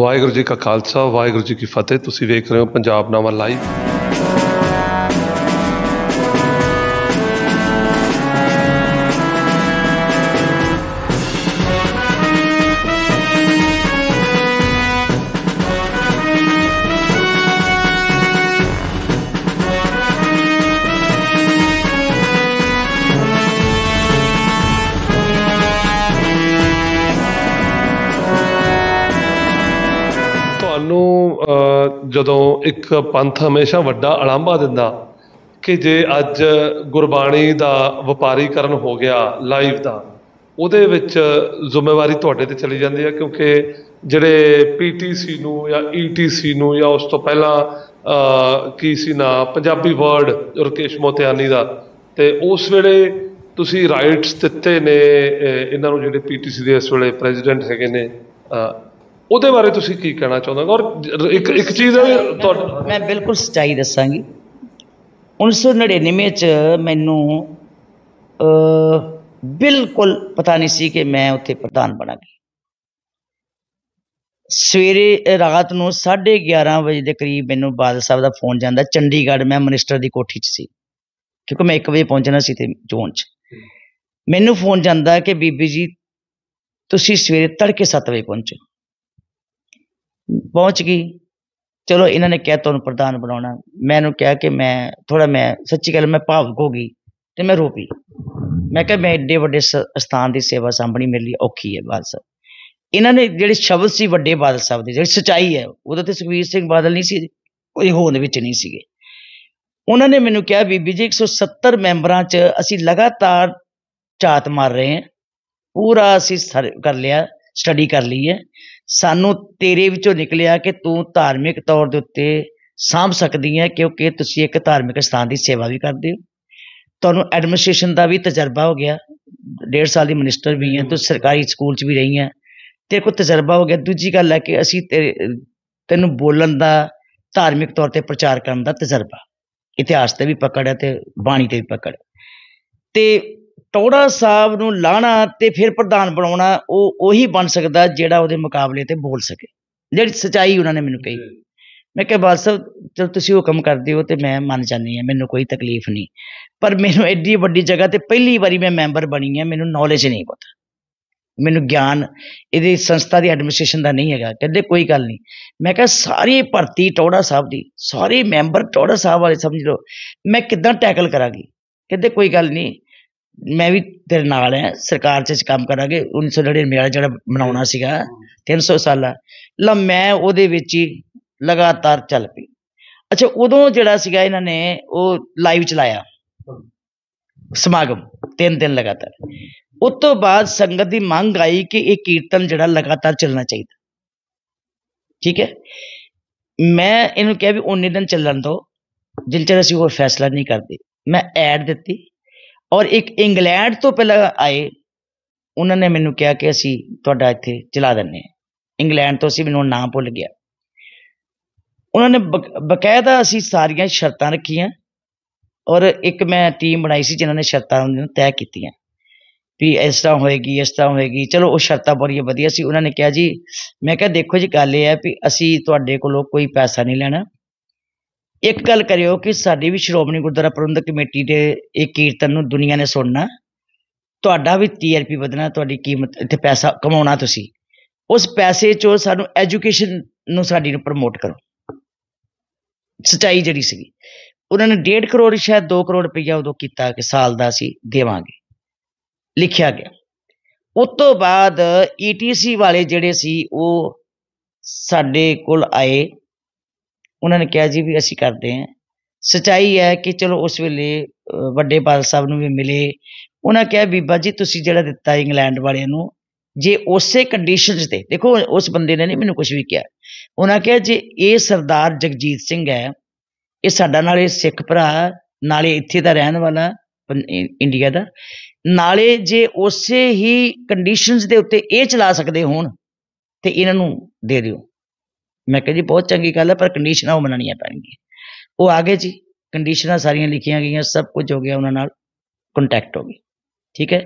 ਵਾਹਿਗੁਰੂ ਜੀ ਕਾ ਖਾਲਸਾ ਵਾਹਿਗੁਰੂ ਜੀ ਕੀ ਫਤਿਹ ਤੁਸੀਂ ਵੇਖ ਰਹੇ ਹੋ ਪੰਜਾਬ ਨਾਵਾ ਲਾਈਵ ਜਦੋਂ ਇੱਕ ਪੰਥ ਹਮੇਸ਼ਾ ਵੱਡਾ ਅਲਾਂਭਾ ਦਿੰਦਾ ਕਿ ਜੇ ਅੱਜ ਗੁਰਬਾਣੀ ਦਾ ਵਪਾਰੀਕਰਨ ਹੋ ਗਿਆ ਲਾਈਵ ਦਾ ਉਹਦੇ ਵਿੱਚ ਜ਼ਿੰਮੇਵਾਰੀ ਤੁਹਾਡੇ ਤੇ ਚਲੀ ਜਾਂਦੀ ਹੈ ਕਿਉਂਕਿ ਜਿਹੜੇ ਪੀਟੀਸੀ ਨੂੰ ਜਾਂ ਈਟੀਸੀ ਨੂੰ ਜਾਂ ਉਸ ਤੋਂ ਪਹਿਲਾਂ ਕੀ ਸੀ ਨਾ ਪੰਜਾਬੀ ਵਰਡ ਰਕੇਸ਼ ਮੋਤਿਆਨੀ ਦਾ ਤੇ ਉਸ ਵੇਲੇ ਤੁਸੀਂ ਰਾਈਟਸ ਦਿੱਤੇ ਨੇ ਇਹਨਾਂ ਨੂੰ ਜਿਹੜੇ ਪੀਟੀਸੀ ਦੇ ਇਸ ਵੇਲੇ ਪ੍ਰੈਜ਼ੀਡੈਂਟ ਹੈਗੇ ਨੇ ਉਹਦੇ ਬਾਰੇ ਤੁਸੀਂ ਕੀ ਕਹਿਣਾ ਚਾਹੁੰਦੇ ਹੋ ਔਰ ਇੱਕ ਇੱਕ ਚੀਜ਼ ਹੈ ਤੁਹਾਡਾ ਮੈਂ ਬਿਲਕੁਲ ਸਚਾਈ ਦੱਸਾਂਗੀ 1999 ਚ ਮੈਨੂੰ ਬਿਲਕੁਲ ਪਤਾ ਨਹੀਂ ਸੀ ਕਿ ਮੈਂ ਉੱਥੇ ਪ੍ਰਧਾਨ ਬਣਾਂਗੀ ਸਵੇਰੇ ਰਾਤ ਨੂੰ 11:30 ਵਜੇ ਦੇ ਕਰੀਬ ਮੈਨੂੰ ਬਾਦਲ ਸਾਹਿਬ ਦਾ ਫੋਨ ਜਾਂਦਾ ਚੰਡੀਗੜ੍ਹ ਮੈਂ ਮਨਿਸਟਰ ਦੀ ਕੋਠੀ 'ਚ ਸੀ ਕਿਉਂਕਿ ਮੈਂ 1 ਵਜੇ ਪਹੁੰਚਣਾ ਸੀ ਤੇ ਜੋਨ 'ਚ ਮੈਨੂੰ ਫੋਨ ਜਾਂਦਾ ਕਿ ਬੀਬੀ ਜੀ ਤੁਸੀਂ ਸਵੇਰੇ ਤੜਕੇ 7 ਵਜੇ ਪਹੁੰਚੋ ਪਹੁੰਚ ਗਈ ਚਲੋ ਇਹਨਾਂ ਨੇ ਕਿਹਾ ਤੁਹਾਨੂੰ ਪ੍ਰਧਾਨ ਬਣਾਉਣਾ ਮੈਨੂੰ ਕਿਹਾ ਕਿ ਮੈਂ ਥੋੜਾ ਮੈਂ ਸੱਚੀ ਗੱਲ ਮੈਂ ਭਾਵੁਕ ਹੋ ਗਈ ਤੇ ਮੈਂ ਰੋ ਪਈ ਮੈਂ ਕਿਹਾ ਮੈਂ ਏਡੇ ਵੱਡੇ ਸਥਾਨ ਦੀ ਸੇਵਾ ਸੰਭਣੀ ਮੇਰੇ ਲਈ ਔਖੀ ਹੈ ਬਾਦਲ ਸਾਹਿਬ ਇਹਨਾਂ ਨੇ ਜਿਹੜੇ ਸ਼ਬਦ ਸੀ ਵੱਡੇ ਬਾਦਲ ਸਾਹਿਬ ਦੇ ਜਿਹੜੀ ਸਚਾਈ ਹੈ ਉਹਦੇ ਤੇ ਸੁਖਵੀਰ ਸਿੰਘ ਬਾਦਲ ਨਹੀਂ ਸੀ ਉਹ ਹੋਂਦ ਵਿੱਚ ਨਹੀਂ ਸੀਗੇ ਉਹਨਾਂ ਨੇ ਮੈਨੂੰ ਕਿਹਾ ਬੀਬੀ ਜੀ 170 ਮੈਂਬਰਾਂ 'ਚ ਅਸੀਂ ਲਗਾਤਾਰ ਝਾਤ ਮਾਰ ਰਹੇ ਹਾਂ ਪੂਰਾ ਅਸੀਂ ਕਰ ਲਿਆ ਸਟੱਡੀ ਕਰ ਲਈ ਹੈ ਸਾਨੂੰ ਤੇਰੇ ਵਿੱਚੋਂ ਨਿਕਲਿਆ ਕਿ ਤੂੰ ਧਾਰਮਿਕ ਤੌਰ ਦੇ ਉੱਤੇ ਸਾਂਭ ਸਕਦੀ ਹੈ ਕਿਉਂਕਿ ਤੁਸੀਂ ਇੱਕ ਧਾਰਮਿਕ ਸਥਾਨ ਦੀ ਸੇਵਾ ਵੀ ਕਰਦੇ ਹੋ ਤੁਹਾਨੂੰ ਐਡਮਿਨਿਸਟ੍ਰੇਸ਼ਨ ਦਾ ਵੀ ਤਜਰਬਾ ਹੋ ਗਿਆ ਡੇਢ ਸਾਲ ਦੀ ਮਿਨਿਸਟਰ ਵੀ ਹੈ ਤੂੰ ਸਰਕਾਰੀ ਸਕੂਲ 'ਚ ਵੀ ਰਹੀ ਹੈ ਤੇਰੇ ਕੋਲ ਤਜਰਬਾ ਹੋ ਗਿਆ ਦੂਜੀ ਗੱਲ ਹੈ ਕਿ ਅਸੀਂ ਤੇਰੇ ਤੈਨੂੰ ਬੋਲਣ ਦਾ ਧਾਰਮਿਕ ਤੌਰ ਤੇ ਪ੍ਰਚਾਰ ਕਰਨ ਦਾ ਤਜਰਬਾ ਇਤਿਹਾਸ ਤੇ ਵੀ ਪਕੜ ਹੈ ਤੇ ਬਾਣੀ ਤੇ ਵੀ ਪਕੜ ਤੇ ਟੌੜਾ ਸਾਹਿਬ ਨੂੰ ਲਾਣਾ ਤੇ ਫਿਰ ਪ੍ਰਧਾਨ ਬਣਾਉਣਾ ਉਹ ਉਹੀ ਬਣ ਸਕਦਾ ਜਿਹੜਾ ਉਹਦੇ ਮੁਕਾਬਲੇ ਤੇ ਬੋਲ ਸਕੇ ਜਿਹੜੀ ਸਚਾਈ ਉਹਨਾਂ ਨੇ ਮੈਨੂੰ ਕਹੀ ਮੈਂ ਕਿਹਾ ਬਾਦ ਸਾਹਿਬ ਜਦ ਤੁਸੀਂ ਹੁਕਮ ਕਰਦੇ ਹੋ ਤੇ ਮੈਂ ਮੰਨ ਜਾਂਦੀ ਹਾਂ ਮੈਨੂੰ ਕੋਈ ਤਕਲੀਫ ਨਹੀਂ ਪਰ ਮੈਨੂੰ ਐਡੀ ਵੱਡੀ ਜਗ੍ਹਾ ਤੇ ਪਹਿਲੀ ਵਾਰੀ ਮੈਂ ਮੈਂਬਰ ਬਣੀ ਹਾਂ ਮੈਨੂੰ ਨੌਲੇਜ ਨਹੀਂ ਪਤਾ ਮੈਨੂੰ ਗਿਆਨ ਇਹਦੀ ਸੰਸਥਾ ਦੀ ਐਡਮਿਨਿਸਟ੍ਰੇਸ਼ਨ ਦਾ ਨਹੀਂ ਹੈਗਾ ਕਹਿੰਦੇ ਕੋਈ ਗੱਲ ਨਹੀਂ ਮੈਂ ਕਿਹਾ ਸਾਰੀ ਭਰਤੀ ਟੌੜਾ ਸਾਹਿਬ ਦੀ ਸਾਰੇ ਮੈਂਬਰ ਟੌੜਾ ਸਾਹਿਬ ਵਾਲੇ ਸਮਝ ਲਓ ਮੈਂ ਕਿਦਾਂ ਟੈਕਲ ਕਰਾਂਗੀ ਕਹਿੰਦੇ ਕੋਈ ਗੱਲ ਨਹੀਂ ਮੈਂ ਵੀ ਤੇਰੇ ਨਾਲ ਐ ਸਰਕਾਰ 'ਚ ਕੰਮ ਕਰਾਂਗੇ 1999 ਵਾਲਾ ਜਿਹੜਾ ਬਣਾਉਣਾ ਸੀਗਾ 300 ਸਾਲਾ ਲਾ ਮੈਂ ਉਹਦੇ ਵਿੱਚ ਹੀ ਲਗਾਤਾਰ ਚੱਲ ਪਈ ਅੱਛਾ ਉਦੋਂ ਜਿਹੜਾ ਸੀਗਾ ਇਹਨਾਂ ਨੇ ਉਹ ਲਾਈਵ ਚਲਾਇਆ ਸਮਾਗਮ ਤਿੰਨ ਦਿਨ ਲਗਾਤਾਰ ਉਸ ਤੋਂ ਬਾਅਦ ਸੰਗਤ ਦੀ ਮੰਗ ਆਈ ਕਿ ਇਹ ਕੀਰਤਨ ਜਿਹੜਾ ਲਗਾਤਾਰ ਚੱਲਣਾ ਚਾਹੀਦਾ ਠੀਕ ਹੈ ਮੈਂ ਇਹਨੂੰ ਕਿਹਾ ਵੀ 19 ਦਿਨ ਚੱਲਣ ਦੋ ਜਿੰਨ ਚਿਰ ਅਸੀਂ ਹੋਰ ਫੈਸਲਾ ਨਹੀਂ ਕਰਦੇ ਮੈਂ ਐਡ ਦਿੱਤੀ ਔਰ ਇੱਕ ਇੰਗਲੈਂਡ ਤੋਂ ਪਹਿਲਾਂ ਆਏ ਉਹਨਾਂ ਨੇ ਮੈਨੂੰ ਕਿਹਾ ਕਿ ਅਸੀਂ ਤੁਹਾਡਾ ਇੱਥੇ ਚਲਾ ਦਿੰਨੇ ਇੰਗਲੈਂਡ ਤੋਂ ਅਸੀਂ ਮੈਨੂੰ ਨਾਮ ਭੁੱਲ ਗਿਆ ਉਹਨਾਂ ਨੇ ਬਕਾਇਦਾ ਅਸੀਂ ਸਾਰੀਆਂ ਸ਼ਰਤਾਂ ਰੱਖੀਆਂ ਔਰ ਇੱਕ ਮੈਂ ਟੀਮ ਬਣਾਈ ਸੀ ਜਿਨ੍ਹਾਂ ਨੇ ਸ਼ਰਤਾਂ ਨੂੰ ਤੈਅ ਕੀਤੀਆਂ ਵੀ ਇਸ ਤਰ੍ਹਾਂ ਹੋਏਗੀ ਇਸ ਤਰ੍ਹਾਂ ਹੋਏਗੀ ਚਲੋ ਉਹ ਸ਼ਰਤਾਂ ਬੜੀਆਂ ਵਧੀਆ ਸੀ ਉਹਨਾਂ ਨੇ ਕਿਹਾ ਜੀ ਮੈਂ ਕਿਹਾ ਦੇਖੋ ਜੀ ਗੱਲ ਇਹ ਹੈ ਵੀ ਅਸੀਂ ਤੁਹਾਡੇ ਕੋਲੋਂ ਕੋਈ ਪੈਸਾ ਨਹੀਂ ਲੈਣਾ ਇੱਕ ਗੱਲ ਕਰਿਓ ਕਿ ਸਾਡੀ ਵੀ ਸ਼੍ਰੋਮਣੀ ਗੁਰਦੁਆਰਾ ਪ੍ਰਬੰਧਕ ਕਮੇਟੀ ਦੇ ਇਹ ਕੀਰਤਨ ਨੂੰ ਦੁਨੀਆ ਨੇ ਸੁਣਨਾ ਤੁਹਾਡਾ ਵੀ ਟੀਆਰਪੀ ਵਧਣਾ ਤੁਹਾਡੀ ਕੀਮਤ ਇੱਥੇ ਪੈਸਾ ਕਮਾਉਣਾ ਤੁਸੀਂ ਉਸ ਪੈਸੇ ਚੋਂ ਸਾਨੂੰ ਐਜੂਕੇਸ਼ਨ ਨੂੰ ਸਾਡੀ ਨੂੰ ਪ੍ਰਮੋਟ ਕਰੋ ਸਚਾਈ ਜਿਹੜੀ ਸੀ ਉਹਨਾਂ ਨੇ 1.5 ਕਰੋੜ ਸ਼ਾਇਦ 2 ਕਰੋੜ ਰੁਪਈਆ ਉਦੋਂ ਕੀਤਾ ਕਿ ਸਾਲ ਦਾ ਸੀ ਦੇਵਾਂਗੇ ਲਿਖਿਆ ਗਿਆ ਉਸ ਤੋਂ ਬਾਅਦ ਈਟੀਸੀ e ਵਾਲੇ ਜਿਹੜੇ ਸੀ ਉਹ ਸਾਡੇ ਕੋਲ ਆਏ ਉਹਨਾਂ ਨੇ ਕਿਹਾ ਜੀ ਵੀ ਅਸੀਂ ਕਰਦੇ ਹਾਂ ਸਚਾਈ ਹੈ ਕਿ ਚਲੋ ਉਸ ਵੇਲੇ ਵੱਡੇ ਪਾਲ ਸਾਹਿਬ ਨੂੰ ਵੀ ਮਿਲੇ ਉਹਨਾਂ ਕਿਹਾ ਬੀਬਾ ਜੀ ਤੁਸੀਂ ਜਿਹੜਾ ਦਿੱਤਾ ਇੰਗਲੈਂਡ ਵਾਲਿਆਂ ਨੂੰ ਜੇ ਉਸੇ ਕੰਡੀਸ਼ਨਸ ਤੇ ਦੇਖੋ ਉਸ ਬੰਦੇ ਨੇ ਨਹੀਂ ਮੈਨੂੰ ਕੁਝ ਵੀ ਕਿਹਾ ਉਹਨਾਂ ਕਿਹਾ ਜੇ ਇਹ ਸਰਦਾਰ ਜਗਜੀਤ ਸਿੰਘ ਹੈ ਇਹ ਸਾਡਾ ਨਾਲੇ ਸਿੱਖ ਭਰਾ ਨਾਲੇ ਇੱਥੇ ਦਾ ਰਹਿਣ ਵਾਲਾ ਇੰਡੀਆ ਦਾ ਨਾਲੇ ਜੇ ਉਸੇ ਹੀ ਕੰਡੀਸ਼ਨਸ ਦੇ ਉੱਤੇ ਇਹ ਚਲਾ ਸਕਦੇ ਹੋਣ ਤੇ ਇਹਨਾਂ ਨੂੰ ਦੇ ਦਿਓ ਮੈਂ ਕਿਹਾ ਜੀ ਬਹੁਤ ਚੰਗੀ ਗੱਲ ਹੈ ਪਰ ਕੰਡੀਸ਼ਨਾਂ ਉਹ ਮੰਨਣੀਆਂ ਪੈਣਗੀਆਂ ਉਹ ਆ ਗਏ ਜੀ ਕੰਡੀਸ਼ਨਾਂ ਸਾਰੀਆਂ ਲਿਖੀਆਂ ਗਈਆਂ ਸਭ ਕੁਝ ਹੋ ਗਿਆ ਉਹਨਾਂ ਨਾਲ ਕੰਟੈਕਟ ਹੋ ਗਈ ਠੀਕ ਹੈ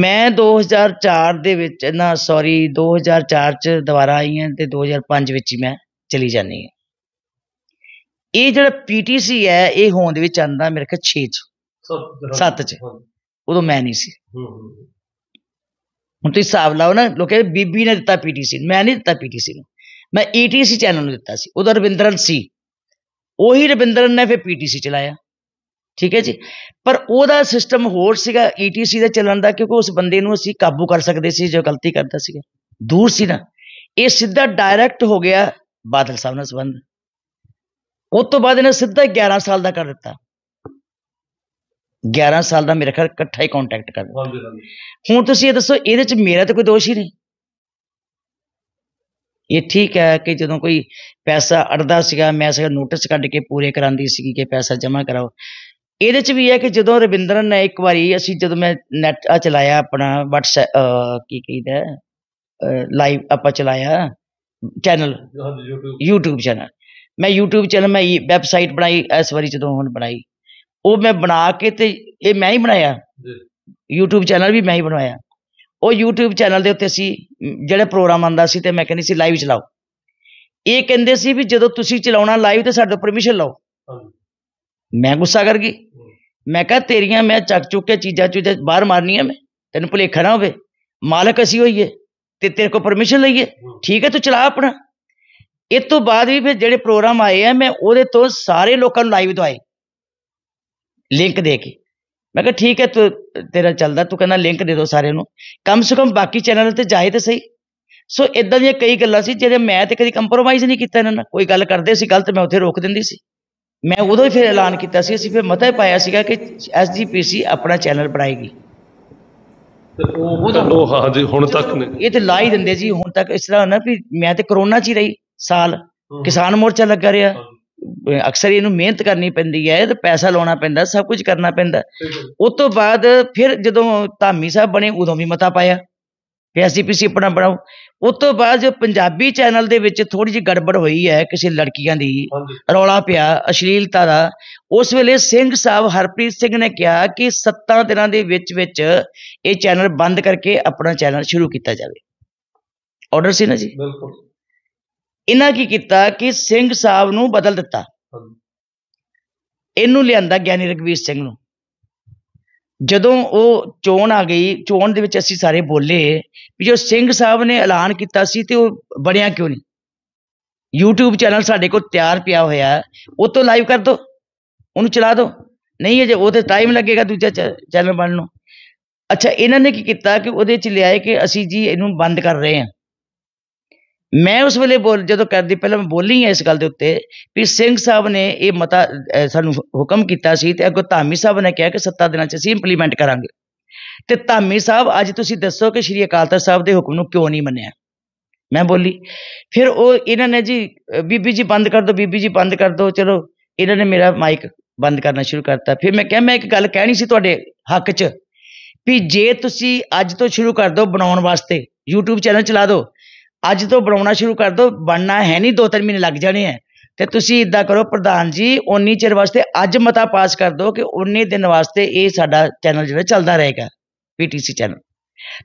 ਮੈਂ 2004 ਦੇ ਵਿੱਚ ਨਾ ਸੌਰੀ 2004 ਚ ਦੁਬਾਰਾ ਆਈ ਹਾਂ ਤੇ 2005 ਵਿੱਚ ਮੈਂ ਚਲੀ ਜਾਣੀ ਹਾਂ ਇਹ ਜਿਹੜਾ ਪੀਟੀਸੀ ਹੈ ਇਹ ਹੋਂਦ ਵਿੱਚ ਆਂਦਾ ਮੇਰੇ ਖਿਆਲ 6 ਚ 7 ਚ ਉਦੋਂ ਮੈਂ ਨਹੀਂ ਸੀ ਹੂੰ ਹੂੰ ਹੁਣ ਤੁਸੀਂ ਹਿਸਾਬ ਲਾਓ ਨਾ ਲੋਕੇ ਬੀਬੀ ਨੇ ਦਿੱਤਾ ਪੀਟੀਸੀ ਮੈਂ ਨਹੀਂ ਦਿੱਤਾ ਪੀਟੀਸੀ ਨੂੰ ਮੈਂ ETC ਚੈਨਲ ਨੂੰ ਦਿੱਤਾ ਸੀ ਉਹਦਾ ਰਵਿੰਦਰਨ ਸੀ ਉਹੀ ਰਵਿੰਦਰਨ ਨੇ ਫਿਰ PTC ਚਲਾਇਆ ਠੀਕ ਹੈ ਜੀ ਪਰ ਉਹਦਾ ਸਿਸਟਮ ਹੋਰ ਸੀਗਾ ਈਟੀਸੀ e ਦਾ ਚੱਲਣ ਦਾ ਕਿਉਂਕਿ ਉਸ ਬੰਦੇ ਨੂੰ ਅਸੀਂ ਕਾਬੂ ਕਰ ਸਕਦੇ ਸੀ ਜੋ ਗਲਤੀ ਕਰਦਾ ਸੀਗਾ ਦੂਰ ਸੀ ਨਾ ਇਹ ਸਿੱਧਾ ਡਾਇਰੈਕਟ ਹੋ ਗਿਆ ਬਾਦਲ ਸਾਹਿਬ ਨਾਲ ਸੰਬੰਧ ਉਸ ਤੋਂ ਬਾਅਦ ਇਹਨੇ ਸਿੱਧਾ 11 ਸਾਲ ਦਾ ਕਰ ਦਿੱਤਾ 11 ਸਾਲ ਦਾ ਮੇਰੇ ਖਿਆਲ ਇਕੱਠਾ ਹੀ ਕੰਟੈਕਟ ਕਰ ਹੁਣ ਤੁਸੀਂ ਇਹ ਦੱਸੋ ਇਹਦੇ ਚ ਮੇਰਾ ਤਾਂ ਕੋਈ ਦੋਸ਼ ਹੀ ਨਹੀਂ ਇਹ ਠੀਕ ਹੈ ਕਿ ਜਦੋਂ ਕੋਈ ਪੈਸਾ ਅੜਦਾ ਸੀਗਾ ਮੈਂ ਸਿਰ ਨੋਟਿਸ ਕੱਢ ਕੇ ਪੂਰੇ ਕਰਾਂਦੀ ਸੀ ਕਿ ਪੈਸਾ ਜਮ੍ਹਾਂ ਕਰਾਓ ਇਹਦੇ ਚ ਵੀ ਹੈ ਕਿ ਜਦੋਂ ਰਵਿੰਦਰਨ ਨੇ ਇੱਕ ਵਾਰੀ ਅਸੀਂ ਜਦੋਂ ਮੈਂ ਨੈਟ ਆ ਚਲਾਇਆ ਆਪਣਾ WhatsApp ਕੀ ਕਹਿੰਦਾ ਲਾਈਵ ਆਪਾਂ ਚਲਾਇਆ ਚੈਨਲ YouTube ਚੈਨਲ ਮੈਂ YouTube ਚੈਨਲ ਮੈਂ ਵੈਬਸਾਈਟ ਬਣਾਈ ਇਸ ਵਾਰੀ ਜਦੋਂ ਹੁਣ ਬਣਾਈ ਉਹ ਮੈਂ ਬਣਾ ਕੇ ਤੇ ਇਹ ਮੈਂ ਹੀ ਬਣਾਇਆ YouTube ਚੈਨਲ ਵੀ ਮੈਂ ਹੀ ਬਣਾਇਆ ਉਹ YouTube ਚੈਨਲ ਦੇ ਉੱਤੇ ਸੀ ਜਿਹੜੇ ਪ੍ਰੋਗਰਾਮ ਆਂਦਾ ਸੀ ਤੇ ਮੈਂ ਕਹਿੰਦੀ ਸੀ ਲਾਈਵ ਚਲਾਓ ਇਹ ਕਹਿੰਦੇ ਸੀ ਵੀ ਜਦੋਂ ਤੁਸੀਂ ਚਲਾਉਣਾ ਲਾਈਵ ਤੇ ਸਾਡੇ ਪਰਮਿਸ਼ਨ ਲਓ ਮੈਂ ਗੁੱਸਾ ਕਰ ਗਈ ਮੈਂ ਕਿਹਾ ਤੇਰੀਆਂ ਮੈਂ ਚੱਕ ਚੁੱਕ ਕੇ ਚੀਜ਼ਾਂ ਚੁੱਜੇ ਬਾਹਰ ਮਾਰਨੀਆਂ ਮੈਂ ਤੈਨੂੰ ਭੁਲੇਖਾ ਨਾ ਹੋਵੇ ਮਾਲਕ ਅਸੀਂ ਹੋਈਏ ਤੇ ਤੇਰੇ ਕੋਲ ਪਰਮਿਸ਼ਨ ਲਈਏ ਠੀਕ ਹੈ ਤੂੰ ਚਲਾ ਆਪਣਾ ਇਸ ਤੋਂ ਬਾਅਦ ਵੀ ਫਿਰ ਜਿਹੜੇ ਪ੍ਰੋਗਰਾਮ ਆਏ ਆ ਮੈਂ ਉਹਦੇ ਤੋਂ ਸਾਰੇ ਲੋਕਾਂ ਨੂੰ ਲਾਈਵ ਦਵਾਏ ਲਿੰਕ ਦੇ ਕੇ ਮੈਂ ਕਿਹਾ ਠੀਕ ਹੈ ਤੂੰ ਤੇਰਾ ਚੱਲਦਾ ਤੂੰ ਕਹਿੰਦਾ ਲਿੰਕ ਦੇ ਦਿਓ ਸਾਰਿਆਂ ਨੂੰ ਕਮ ਸੇ ਕਮ ਬਾਕੀ ਚੈਨਲ ਤੇ ਜਾਏ ਤੇ ਸਹੀ ਸੋ ਇਦਾਂ ਦੀਆਂ ਕਈ ਗੱਲਾਂ ਸੀ ਜਿਹੜੇ ਮੈਂ ਤੇ ਕਦੀ ਕੰਪਰੋਮਾਈਜ਼ ਨਹੀਂ ਕੀਤਾ ਇਹਨਾਂ ਨਾਲ ਕੋਈ ਗੱਲ ਕਰਦੇ ਸੀ ਗਲਤ ਮੈਂ ਉੱਥੇ ਰੋਕ ਦਿੰਦੀ ਸੀ ਮੈਂ ਉਦੋਂ ਹੀ ਫਿਰ ਐਲਾਨ ਕੀਤਾ ਸੀ ਅਸੀਂ ਫਿਰ ਮਤਾ ਪਾਇਆ ਸੀਗਾ ਕਿ ਐਸਜੀਪੀਸੀ ਆਪਣਾ ਚੈਨਲ ਬਣਾਏਗੀ ਉਹ ਹਾਂ ਜੀ ਹੁਣ ਤੱਕ ਇਹ ਤੇ ਲਾ ਹੀ ਦਿੰਦੇ ਜੀ ਹੁਣ ਤੱਕ ਇਸ ਤਰ੍ਹਾਂ ਨਾ ਵੀ ਮੈਂ ਤੇ ਕਰੋਨਾ 'ਚ ਹੀ ਰਹੀ ਸਾਲ ਕਿਸਾਨ ਮੋਰਚਾ ਲੱਗਾ ਰਿਹਾ ਅਕਸਰ ਇਹਨੂੰ ਮਿਹਨਤ ਕਰਨੀ ਪੈਂਦੀ ਹੈ ਤੇ ਪੈਸਾ ਲਾਉਣਾ ਪੈਂਦਾ ਸਭ ਕੁਝ ਕਰਨਾ ਪੈਂਦਾ ਉਸ ਤੋਂ ਬਾਅਦ ਫਿਰ ਜਦੋਂ ਧਾਮੀ ਸਾਹਿਬ ਬਣੇ ਉਦੋਂ ਵੀ ਮਤਾ ਪਾਇਆ ਕਿ ਪੀਸੀ ਆਪਣਾ ਬਣਾਓ ਉਸ ਤੋਂ ਬਾਅਦ ਜੋ ਪੰਜਾਬੀ ਚੈਨਲ ਦੇ ਵਿੱਚ ਥੋੜੀ ਜਿਹੀ ਗੜਬੜ ਹੋਈ ਹੈ ਕਿਸੇ ਲੜਕੀਆਂ ਦੀ ਰੌਲਾ ਪਿਆ ਅਸ਼ਲੀਲਤਾ ਦਾ ਉਸ ਵੇਲੇ ਸਿੰਘ ਸਾਹਿਬ ਹਰਪ੍ਰੀਤ ਸਿੰਘ ਨੇ ਕਿਹਾ ਕਿ ਸੱਤਾਂ ਦਿਨਾਂ ਦੇ ਵਿੱਚ ਵਿੱਚ ਇਹ ਚੈਨਲ ਬੰਦ ਕਰਕੇ ਆਪਣਾ ਚੈਨਲ ਸ਼ੁਰੂ ਕੀਤਾ ਜਾਵੇ ਆਰਡਰ ਸੀ ਨਾ ਜੀ ਬਿਲਕੁਲ ਇਹਨਾਂ ਕੀ ਕੀਤਾ ਕਿ ਸਿੰਘ ਸਾਹਿਬ ਨੂੰ ਬਦਲ ਦਿੱਤਾ ਇਹਨੂੰ ਲਿਆਂਦਾ ਗਿਆਨੀ ਰਗਵੀਰ ਸਿੰਘ ਨੂੰ ਜਦੋਂ ਉਹ ਚੋਣ ਆ ਗਈ ਚੋਣ ਦੇ ਵਿੱਚ ਅਸੀਂ ਸਾਰੇ ਬੋਲੇ ਵੀ ਜੋ ਸਿੰਘ ਸਾਹਿਬ ਨੇ ਐਲਾਨ ਕੀਤਾ ਸੀ ਤੇ ਉਹ ਬਣਿਆ ਕਿਉਂ ਨਹੀਂ YouTube ਚੈਨਲ ਸਾਡੇ ਕੋਲ ਤਿਆਰ ਪਿਆ ਹੋਇਆ ਉਹ ਤੋਂ ਲਾਈਵ ਕਰ ਦੋ ਉਹਨੂੰ ਚਲਾ ਦੋ ਨਹੀਂ ਅਜੇ ਉਹਦੇ ਟਾਈਮ ਲੱਗੇਗਾ ਦੂਜਾ ਚੈਨਲ ਬਣਨ ਨੂੰ ਅੱਛਾ ਇਹਨਾਂ ਨੇ ਕੀ ਕੀਤਾ ਕਿ ਉਹਦੇ ਚ ਲਿਆਏ ਕਿ ਅਸੀਂ ਜੀ ਇਹਨੂੰ ਬੰਦ ਕਰ ਰਹੇ ਹਾਂ ਮੈਂ ਉਸ ਵੇਲੇ ਬੋਲ ਜਦੋਂ ਕਰਦੀ ਪਹਿਲਾਂ ਮੈਂ ਬੋਲੀ ਹਾਂ ਇਸ ਗੱਲ ਦੇ ਉੱਤੇ ਵੀ ਸਿੰਘ ਸਾਹਿਬ ਨੇ ਇਹ ਮਤਾ ਸਾਨੂੰ ਹੁਕਮ ਕੀਤਾ ਸੀ ਤੇ ਅਗੋ ਧਾਮੀ ਸਾਹਿਬ ਨੇ ਕਿਹਾ ਕਿ ਸੱਤਾ ਦਿਨਾਂ 'ਚ ਅਸੀਂ ਇੰਪਲੀਮੈਂਟ ਕਰਾਂਗੇ ਤੇ ਧਾਮੀ ਸਾਹਿਬ ਅੱਜ ਤੁਸੀਂ ਦੱਸੋ ਕਿ ਸ਼੍ਰੀ ਅਕਾਲ ਤਖਤ ਸਾਹਿਬ ਦੇ ਹੁਕਮ ਨੂੰ ਕਿਉਂ ਨਹੀਂ ਮੰਨਿਆ ਮੈਂ ਬੋਲੀ ਫਿਰ ਉਹ ਇਹਨਾਂ ਨੇ ਜੀ ਬੀਬੀ ਜੀ ਬੰਦ ਕਰ ਦਿਓ ਬੀਬੀ ਜੀ ਬੰਦ ਕਰ ਦਿਓ ਚਲੋ ਇਹਨਾਂ ਨੇ ਮੇਰਾ ਮਾਈਕ ਬੰਦ ਕਰਨਾ ਸ਼ੁਰੂ ਕਰਤਾ ਫਿਰ ਮੈਂ ਕਿਹਾ ਮੈਂ ਇੱਕ ਗੱਲ ਕਹਿਣੀ ਸੀ ਤੁਹਾਡੇ ਹੱਕ 'ਚ ਵੀ ਜੇ ਤੁਸੀਂ ਅੱਜ ਤੋਂ ਸ਼ੁਰੂ ਕਰ ਦੋ ਬਣਾਉਣ ਵਾਸਤੇ YouTube ਚੈਨਲ ਚਲਾ ਦਿਓ ਅੱਜ ਤੋਂ ਬਣਾਉਣਾ ਸ਼ੁਰੂ ਕਰ ਦਿਓ ਬਣਨਾ ਹੈ ਨਹੀਂ ਦੋ ਤਿੰਨ ਮਹੀਨੇ ਲੱਗ ਜਾਣੇ ਹੈ ਤੇ ਤੁਸੀਂ ਇਦਾਂ ਕਰੋ ਪ੍ਰਧਾਨ ਜੀ ਉਨੀ ਚਿਰ ਵਾਸਤੇ ਅੱਜ ਮਤਾ ਪਾਸ ਕਰ ਦਿਓ ਕਿ ਉਨੇ ਦਿਨ ਵਾਸਤੇ ਇਹ ਸਾਡਾ ਚੈਨਲ ਜਿਹੜਾ ਚੱਲਦਾ ਰਹੇਗਾ ਪੀਟੀਸੀ ਚੈਨਲ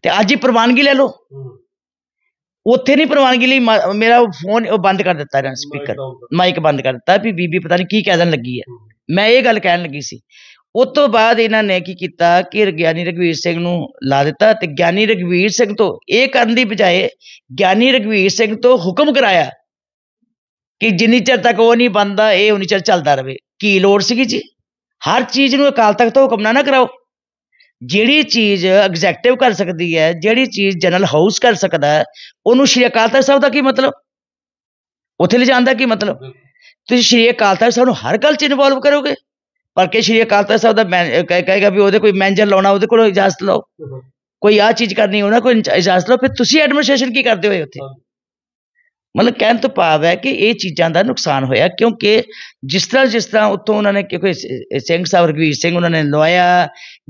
ਤੇ ਅੱਜ ਹੀ ਪ੍ਰਵਾਨਗੀ ਲੈ ਲਓ ਉੱਥੇ ਨਹੀਂ ਪ੍ਰਵਾਨਗੀ ਲਈ ਮੇਰਾ ਫੋਨ ਉਹ ਬੰਦ ਕਰ ਦਿੱਤਾ ਇਹਨਾਂ ਸਪੀਕਰ ਮਾਈਕ ਬੰਦ ਕਰ ਦਿੱਤਾ ਵੀ ਬੀਬੀ ਪਤਾ ਨਹੀਂ ਕੀ ਕਹਿਣ ਲੱਗੀ ਹੈ ਮੈਂ ਇਹ ਗੱਲ ਕਹਿਣ ਲੱਗੀ ਸੀ ਉਸ ਤੋਂ ਬਾਅਦ ਇਹਨਾਂ ਨੇ ਕੀ ਕੀਤਾ ਕਿ ਗਿਆਨੀ ਰਗਵੀਰ ਸਿੰਘ ਨੂੰ ਲਾ ਦਿੱਤਾ ਤੇ ਗਿਆਨੀ ਰਗਵੀਰ ਸਿੰਘ ਤੋਂ ਇਹ ਕਰਨ ਦੀ ਬਜਾਏ ਗਿਆਨੀ ਰਗਵੀਰ ਸਿੰਘ ਤੋਂ ਹੁਕਮ ਕਰਾਇਆ ਕਿ ਜਿੰਨੀ ਚਿਰ ਤੱਕ ਉਹ ਨਹੀਂ ਬੰਦਾ ਇਹ ਉਨੀ ਚਿਰ ਚੱਲਦਾ ਰਵੇ ਕੀ ਲੋੜ ਸੀਗੀ ਜੀ ਹਰ ਚੀਜ਼ ਨੂੰ ਅਕਾਲ ਤਖਤ ਤੋਂ ਹੁਕਮ ਨਾ ਨਾ ਕਰਾਓ ਜਿਹੜੀ ਚੀਜ਼ ਐਗਜ਼ੈਕਟਿਵ ਕਰ ਸਕਦੀ ਹੈ ਜਿਹੜੀ ਚੀਜ਼ ਜਨਰਲ ਹਾਊਸ ਕਰ ਸਕਦਾ ਹੈ ਉਹਨੂੰ ਸ਼੍ਰੀ ਅਕਾਲ ਤਖਤ ਸਾਹਿਬ ਦਾ ਕੀ ਮਤਲਬ ਉੱਥੇ ਲਿਜਾਂਦਾ ਜਾਂਦਾ ਕੀ ਮਤਲਬ ਤੁਸੀਂ ਸ਼੍ਰੀ ਅਕਾਲ ਤਖਤ ਸਾਹਿਬ ਨੂੰ ਹਰ ਗੱਲ 'ਚ ਇਨਵੋਲਵ ਕਰੋਗੇ और किश ये कहता ऐसा होता कहेगा भी ओदे कोई मैनेजर लाना ओदे को इजाजत लाओ कोई आ चीज करनी होना कोई इजाजत लाओ फिर तुसी एडमिनिस्ट्रेशन की करते हो उत्थे ਮਤਲਬ ਕਹਿਣ ਤੋਂ ਭਾਵ ਹੈ ਕਿ ਇਹ ਚੀਜ਼ਾਂ ਦਾ ਨੁਕਸਾਨ ਹੋਇਆ ਕਿਉਂਕਿ ਜਿਸ ਤਰ੍ਹਾਂ ਜਿਸ ਤਰ੍ਹਾਂ ਉੱਥੋਂ ਉਹਨਾਂ ਨੇ ਕੋਈ ਸਿੰਘ ਸਾਹਿਬ ਰਗਵੀਰ ਸਿੰਘ ਉਹਨਾਂ ਨੇ ਲਵਾਇਆ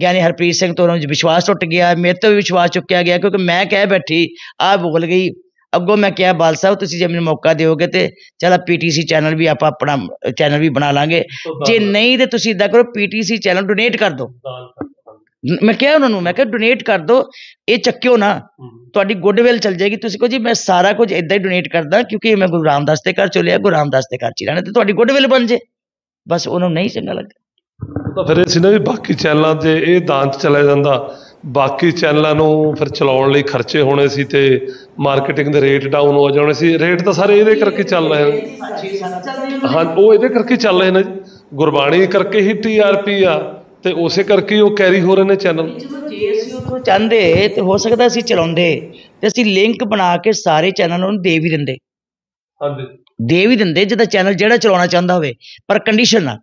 ਗਿਆਨੀ ਹਰਪ੍ਰੀਤ ਸਿੰਘ ਤੋਂ ਉਹਨਾਂ ਵਿੱਚ ਵਿਸ਼ਵਾਸ ਟੁੱਟ ਗਿਆ ਮੇਰੇ ਤੋਂ ਵੀ ਵਿਸ਼ਵਾਸ ਚੁੱਕਿਆ ਗਿਆ ਕਿਉਂਕਿ ਮੈਂ ਕਹਿ ਬੈਠੀ ਆ ਬੋਲ ਗਈ ਅੱਗੋਂ ਮੈਂ ਕਿਹਾ ਬਾਲ ਸਾਹਿਬ ਤੁਸੀਂ ਜੇ ਮੈਨੂੰ ਮੌਕਾ ਦਿਓਗੇ ਤੇ ਚਲੋ ਪੀਟੀਸੀ ਚੈਨਲ ਵੀ ਆਪਾਂ ਆਪਣਾ ਚੈਨਲ ਵੀ ਬਣਾ ਲਾਂਗੇ ਜੇ ਨਹੀਂ ਤੇ ਤੁਸੀਂ ਇਦਾਂ ਕਰੋ ਪੀਟੀਸੀ ਚੈਨਲ ਡੋਨੇਟ ਕਰ ਦਿਓ ਮੈਂ ਕਿਹਾ ਉਹਨਾਂ ਨੂੰ ਮੈਂ ਕਿਹਾ ਡੋਨੇਟ ਕਰ ਦਿਓ ਇਹ ਚੱਕਿਓ ਨਾ ਤੁਹਾਡੀ ਗੁੱਡਵਿਲ ਚੱਲ ਜਾਏਗੀ ਤੁਸੀਂ ਕਹੋ ਜੀ ਮੈਂ ਸਾਰਾ ਕੁਝ ਇਦਾਂ ਹੀ ਡੋਨੇਟ ਕਰਦਾ ਕਿਉਂਕਿ ਮੈਂ ਗੁਰੂ ਰਾਮਦਾਸ ਦੇ ਘਰ ਚੋਲਿਆ ਗੁਰੂ ਰਾਮਦਾਸ ਦੇ ਘਰ ਰਹਿਣਾ ਤੇ ਤੁਹਾਡੀ ਗੁੱਡਵਿਲ ਬਣ ਜੇ ਬਸ ਉਹਨਾਂ ਨੂੰ ਨਹੀਂ ਚੰਗਾ ਲੱਗਾ ਤਾਂ ਫਿਰ ਇਹ ਸੀ ਨਾ ਵੀ ਬਾਕੀ ਚੈਨਲਾਂ ਤੇ ਇਹ ਦਾਨ ਚਲਾ ਜਾਂਦਾ ਬਾਕੀ ਚੈਨਲਾਂ ਨੂੰ ਫਿਰ ਚਲਾਉਣ ਲਈ ਖਰਚੇ ਹੋਣੇ ਸੀ ਤੇ ਮਾਰਕੀਟਿੰਗ ਦੇ ਰੇਟ ਡਾਊਨ ਹੋ ਜਾਣੇ ਸੀ ਰੇਟ ਤਾਂ ਸਾਰੇ ਇਹਦੇ ਕਰਕੇ ਚੱਲ ਰਹੇ ਹਨ ਹਾਂ ਉਹ ਇਹਦੇ ਕਰਕੇ ਚੱਲ ਰਹੇ ਨੇ ਗੁਰਬਾਣੀ ਕਰਕੇ ਹੀ ਟੀਆਰਪੀ ਆ ਤੇ ਉਸੇ ਕਰਕੇ ਉਹ ਕੈਰੀ ਹੋ ਰਹੇ ਨੇ ਚੈਨਲ ਜੇ ਚਾਹੁੰਦੇ ਤੇ ਹੋ ਸਕਦਾ ਅਸੀਂ ਚਲਾਉਂਦੇ ਤੇ ਅਸੀਂ ਲਿੰਕ ਬਣਾ ਕੇ ਸਾਰੇ ਚੈਨਲ ਨੂੰ ਦੇ ਵੀ ਦਿੰਦੇ ਹਾਂਜੀ ਦੇ ਵੀ ਦਿੰਦੇ ਜਿਹਦਾ ਚੈਨਲ ਜਿਹੜਾ ਚਲਾਉਣਾ ਚਾਹੁੰਦਾ ਹੋਵੇ ਪਰ ਕੰਡੀਸ਼ਨ ਨਾਲ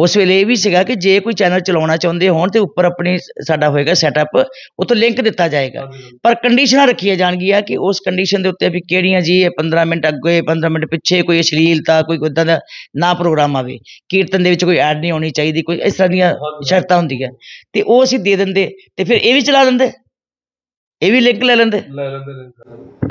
ਉਸ ਵੇਲੇ ਇਹ ਵੀ ਸੀਗਾ ਕਿ ਜੇ ਕੋਈ ਚੈਨਲ ਚਲਾਉਣਾ ਚਾਹੁੰਦੇ ਹੋਣ ਤੇ ਉੱਪਰ ਆਪਣੀ ਸਾਡਾ ਹੋਏਗਾ ਸੈਟਅਪ ਉਤੋਂ ਲਿੰਕ ਦਿੱਤਾ ਜਾਏਗਾ ਪਰ ਕੰਡੀਸ਼ਨਾਂ ਰੱਖੀਆਂ ਜਾਣਗੀਆਂ ਕਿ ਉਸ ਕੰਡੀਸ਼ਨ ਦੇ ਉੱਤੇ ਵੀ ਕਿਹੜੀਆਂ ਜੀ ਇਹ 15 ਮਿੰਟ ਅੱਗੇ 15 ਮਿੰਟ ਪਿੱਛੇ ਕੋਈ ਅਸ਼ਲੀਲਤਾ ਕੋਈ ਉਦਾਂ ਦਾ ਨਾ ਪ੍ਰੋਗਰਾਮ ਆਵੇ ਕੀਰਤਨ ਦੇ ਵਿੱਚ ਕੋਈ ਐਡ ਨਹੀਂ ਹੋਣੀ ਚਾਹੀਦੀ ਕੋਈ ਇਸ ਤਰ੍ਹਾਂ ਦੀਆਂ ਸ਼ਰਤਾਂ ਹੁੰਦੀਆਂ ਤੇ ਉਹ ਅਸੀਂ ਦੇ ਦਿੰਦੇ ਤੇ ਫਿਰ ਇਹ ਵੀ ਚਲਾ ਦਿੰਦੇ ਇਹ ਵੀ ਲਿੰਕ ਲੈ ਲੈਂਦੇ ਲੈ ਲੈਂਦੇ